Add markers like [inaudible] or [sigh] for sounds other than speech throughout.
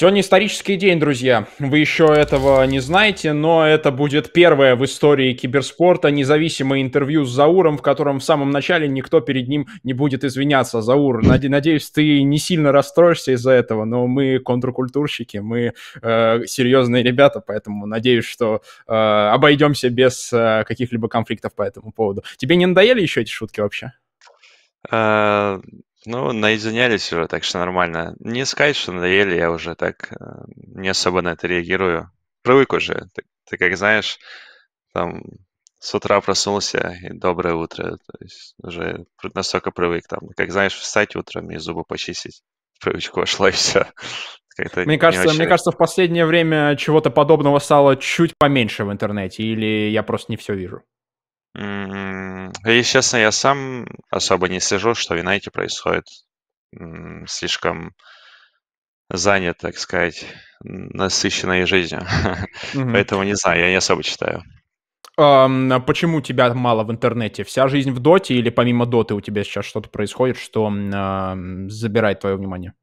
Сегодня исторический день, друзья. Вы еще этого не знаете, но это будет первое в истории киберспорта независимое интервью с Зауром, в котором в самом начале никто перед ним не будет извиняться. Заур, надеюсь, ты не сильно расстроишься из-за этого, но мы контркультурщики, мы э, серьезные ребята, поэтому надеюсь, что э, обойдемся без э, каких-либо конфликтов по этому поводу. Тебе не надоели еще эти шутки вообще? Э, ну, наизъединялись уже, так что нормально. Не сказать, что надоели, я уже так э, не особо на это реагирую. Привык уже. Ты, ты как знаешь, там с утра проснулся, и доброе утро. То есть уже настолько привык. Там, как знаешь, встать утром и зубы почистить. Привычка вошла, и все. [laughs] мне кажется, мне кажется, в последнее время чего-то подобного стало чуть поменьше в интернете, или я просто не все вижу если честно, я сам особо не слежу, что в Юнайте происходит. Слишком занят, так сказать, н- насыщенной жизнью. [laughs] Мгм. Поэтому не знаю, я не особо читаю. а почему тебя мало в интернете? Вся жизнь в доте или помимо доты у тебя сейчас что-то происходит, что м, забирает твое внимание?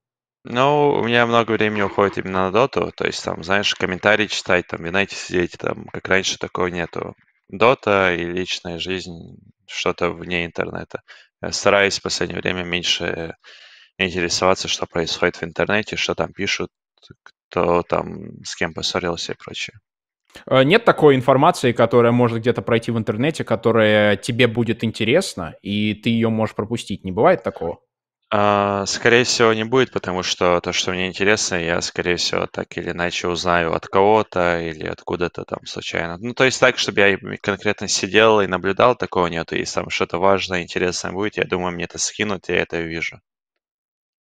Ну, у меня много времени уходит именно на доту, то есть там, знаешь, комментарии читать, там, в сидеть, там, как раньше такого нету. Дота и личная жизнь, что-то вне интернета. Я э, стараюсь в последнее время меньше интересоваться, что происходит в интернете, что там пишут, кто там с кем поссорился и прочее. А нет такой информации, которая может где-то пройти в интернете, которая тебе будет интересна, и ты ее можешь пропустить. Не бывает такого? А, скорее всего, не будет, потому что то, что мне интересно, я, скорее всего, так или иначе узнаю от кого-то или откуда-то там случайно. Ну, то есть так, чтобы я конкретно сидел и наблюдал, такого нету. Если там что-то важное, интересное будет, я думаю, мне это скинут, я это вижу.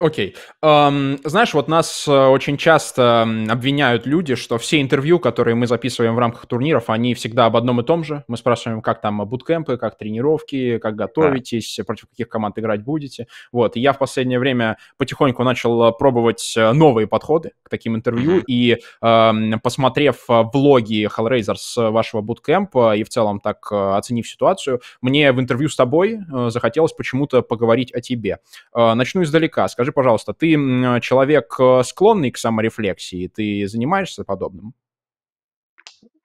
Окей. Okay. Um, знаешь, вот нас э, очень часто обвиняют люди, что все интервью, которые мы записываем в рамках турниров, они всегда об одном и том же. Мы спрашиваем, как там э, буткемпы, как тренировки, как готовитесь, да. Э, против каких команд играть будете. Вот. И я в последнее время потихоньку начал пробовать новые подходы к таким интервью. Mm-hmm. И um, посмотрев влоги Hellraiser с вашего буткемпа и в целом так оценив ситуацию, мне в интервью с тобой захотелось почему-то поговорить о тебе. Начну издалека. Скажи, пожалуйста, ты человек э, склонный к саморефлексии? Ты занимаешься подобным?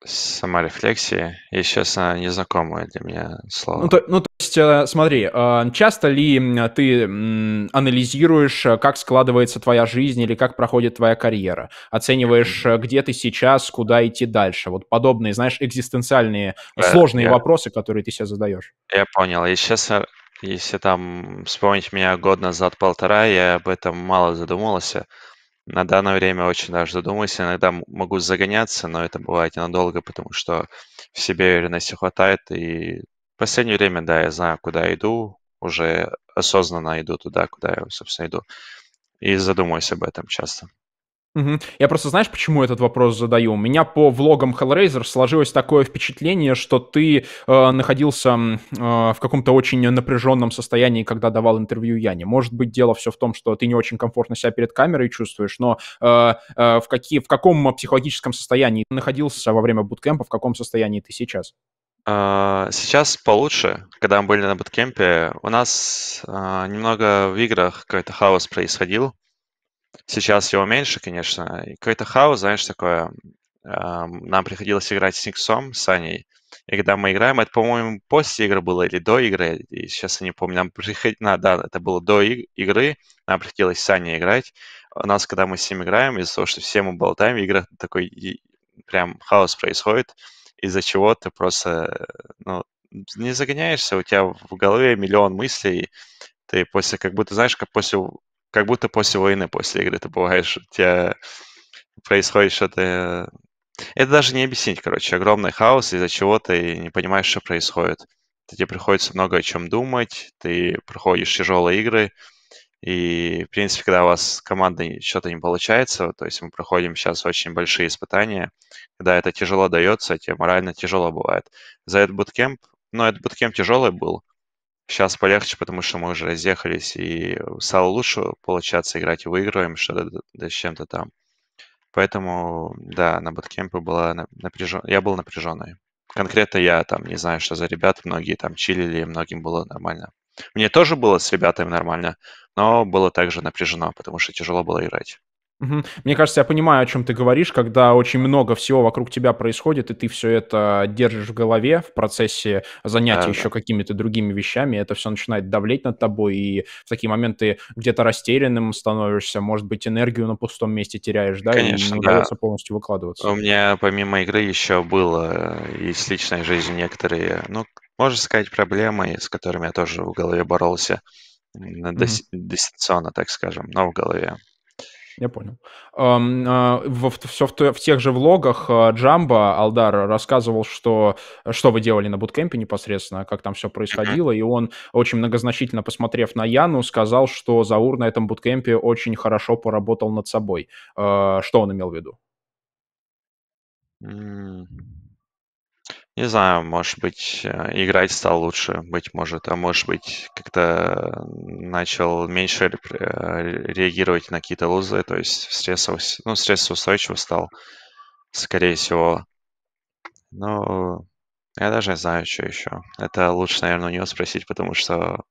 саморефлексии, и сейчас она незнакомое для меня слово. Ну то, ну, то есть, э, смотри, э, часто ли ты анализируешь, как складывается твоя жизнь или как проходит твоя карьера? Оцениваешь, где ты сейчас, куда идти дальше? Вот подобные, знаешь, экзистенциальные, сложные я... вопросы, которые ты себе задаешь. Я понял. Я сейчас если там вспомнить меня год назад-полтора, я об этом мало задумывался. На данное время очень даже задумываюсь. Иногда могу загоняться, но это бывает ненадолго, потому что в себе уверенности хватает. И в последнее время, да, я знаю, куда иду, уже осознанно иду туда, куда я, собственно, иду. И задумываюсь об этом часто. Угу. Я просто, знаешь, почему этот вопрос задаю? У меня по влогам Hellraiser сложилось такое впечатление, что ты э, находился э, в каком-то очень напряженном состоянии, когда давал интервью Яне. Может быть, дело все в том, что ты не очень комфортно себя перед камерой чувствуешь, но э, э, в, какие, в каком психологическом состоянии ты находился во время буткемпа, в каком состоянии ты сейчас? А, сейчас получше, когда мы были на буткемпе, у нас а, немного в играх какой-то хаос происходил. Сейчас его меньше, конечно. И какой-то хаос, знаешь, такое. Нам приходилось играть с Никсом, с Аней. И когда мы играем, это, по-моему, после игры было или до игры, и сейчас я не помню, нам приходилось, да, это было до игры, нам приходилось с Аней играть. У нас, когда мы с ним играем, из-за того, что все мы болтаем, в играх такой прям хаос происходит, из-за чего ты просто, ну, не загоняешься, у тебя в голове миллион мыслей, ты после, как будто, знаешь, как после как будто после войны, после игры ты бываешь, у тебя происходит что-то... Э, это даже не объяснить, короче, огромный хаос, из-за чего ты не понимаешь, что происходит. Тебе приходится много о чем думать, ты проходишь тяжелые игры, и, в принципе, когда у вас команда что-то не получается, то есть мы проходим сейчас очень большие испытания, когда это тяжело дается, тебе морально тяжело бывает. За этот буткемп, ну, этот буткемп тяжелый был, Сейчас полегче, потому что мы уже разъехались, и стало лучше получаться играть, и выигрываем что-то да, с чем-то там. Поэтому, да, на боткемпе была напряжен... я был напряженный. Конкретно я там не знаю, что за ребята, многие там чилили, многим было нормально. Мне тоже было с ребятами нормально, но было также напряжено, потому что тяжело было играть. Мне кажется, я понимаю, о чем ты говоришь, когда очень много всего вокруг тебя происходит, и ты все это держишь в голове в процессе занятий да, еще да. какими-то другими вещами, это все начинает давлеть над тобой, и в такие моменты где-то растерянным становишься, может быть, энергию на пустом месте теряешь, да, Конечно, и не да. полностью выкладываться. У меня помимо игры еще было э, и с личной жизнью некоторые, ну, можно сказать, проблемы, с которыми я тоже в голове боролся, mm-hmm. так скажем, но в голове. Я понял. А, в, все в, в тех же влогах а, Джамба Алдар рассказывал, что, что вы делали на буткемпе непосредственно, как там все происходило, и он, очень многозначительно посмотрев на Яну, сказал, что Заур на этом буткемпе очень хорошо поработал над собой. А, что он имел в виду? Не знаю, может быть, э, играть стал лучше, быть может, а может быть, как-то начал меньше э, реагировать на какие-то лузы, то есть ну, стрессовый, ну, стрессоустойчив стал, скорее всего. Ну, я даже не знаю, что еще. Это лучше, наверное, у него спросить, потому что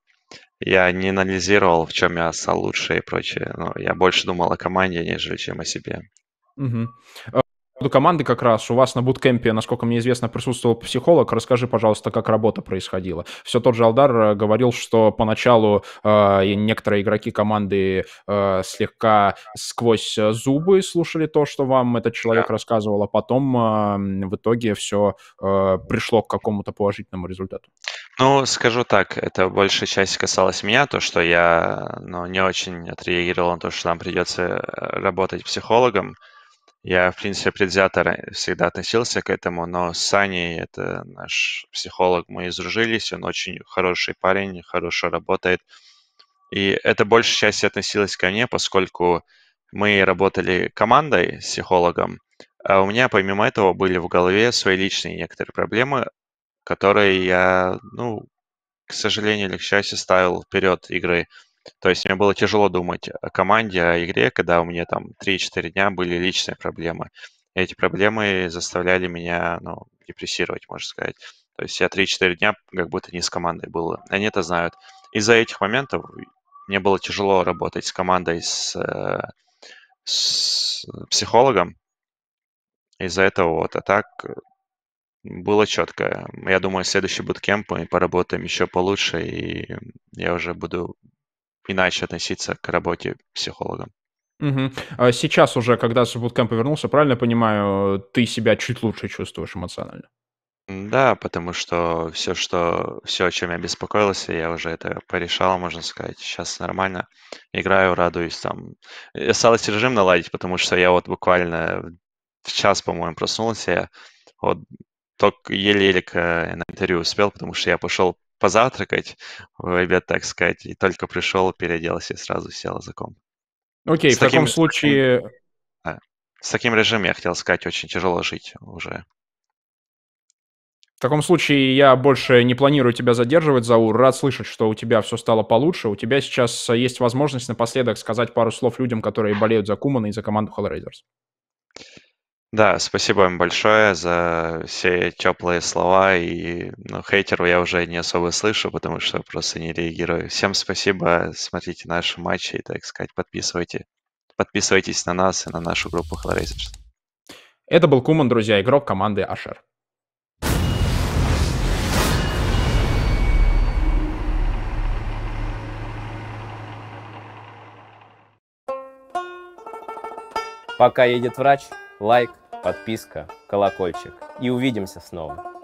я не анализировал, в чем я стал лучше и прочее. Но ну, я больше думал о команде, нежели чем о себе. Угу поводу команды как раз. У вас на буткемпе, насколько мне известно, присутствовал психолог. Расскажи, пожалуйста, как работа происходила. Все тот же Алдар э, говорил, что поначалу э, некоторые игроки команды э, слегка сквозь э, зубы слушали то, что вам этот человек да. рассказывал, а потом э, в итоге все э, пришло к какому-то положительному результату. Ну, скажу так, это большая часть касалась меня, то, что я ну, не очень отреагировал на то, что нам придется э, работать психологом. Я, в принципе, предвзято всегда относился к этому, но с Саней, это наш психолог, мы изружились, он очень хороший парень, хорошо работает. И это большей части относилось ко мне, поскольку мы работали командой с психологом, а у меня помимо этого были в голове свои личные некоторые проблемы, которые я, ну, к сожалению или к счастью, ставил вперед игры. То есть мне было тяжело думать о команде, о игре, когда у меня там 3-4 дня были личные проблемы. И эти проблемы заставляли меня ну, депрессировать, можно сказать. То есть я 3-4 дня как будто не с командой был. Они это знают. Из-за этих моментов мне было тяжело работать с командой, с, э, с психологом. Из-за этого вот. А так э, было четко. Я думаю, следующий буткемп мы поработаем еще получше, и я уже буду иначе относиться к работе психологом. Угу. А сейчас уже, когда с буткэмпа вернулся, правильно понимаю, ты себя чуть лучше чувствуешь эмоционально? Да, потому что все, что все, о чем я беспокоился, я уже это порешал, можно сказать. Сейчас нормально. Играю, радуюсь там. Осталось режим наладить, потому что я вот буквально в час, по-моему, проснулся. Я вот только еле-еле к, э, интервью успел, потому что я пошел позавтракать в обед, так сказать, и только пришел, переоделся и сразу сел за комп. Окей, okay, в таком случае... Да, с таким режимом, я хотел сказать, очень тяжело жить уже. В таком случае я больше не планирую тебя задерживать, Заур. Рад слышать, что у тебя все стало получше. У тебя сейчас э, есть возможность напоследок сказать пару слов людям, которые болеют за Кумана и за команду Hellraisers. Да, спасибо вам большое за все теплые слова. И ну, хейтеров я уже не особо слышу, потому что просто не реагирую. Всем спасибо. Смотрите наши матчи и, так сказать, подписывайте. подписывайтесь на нас и на нашу группу Hellraisers. Это был Куман, друзья, игрок команды Ашер. Пока едет врач, лайк, подписка, колокольчик. И увидимся снова.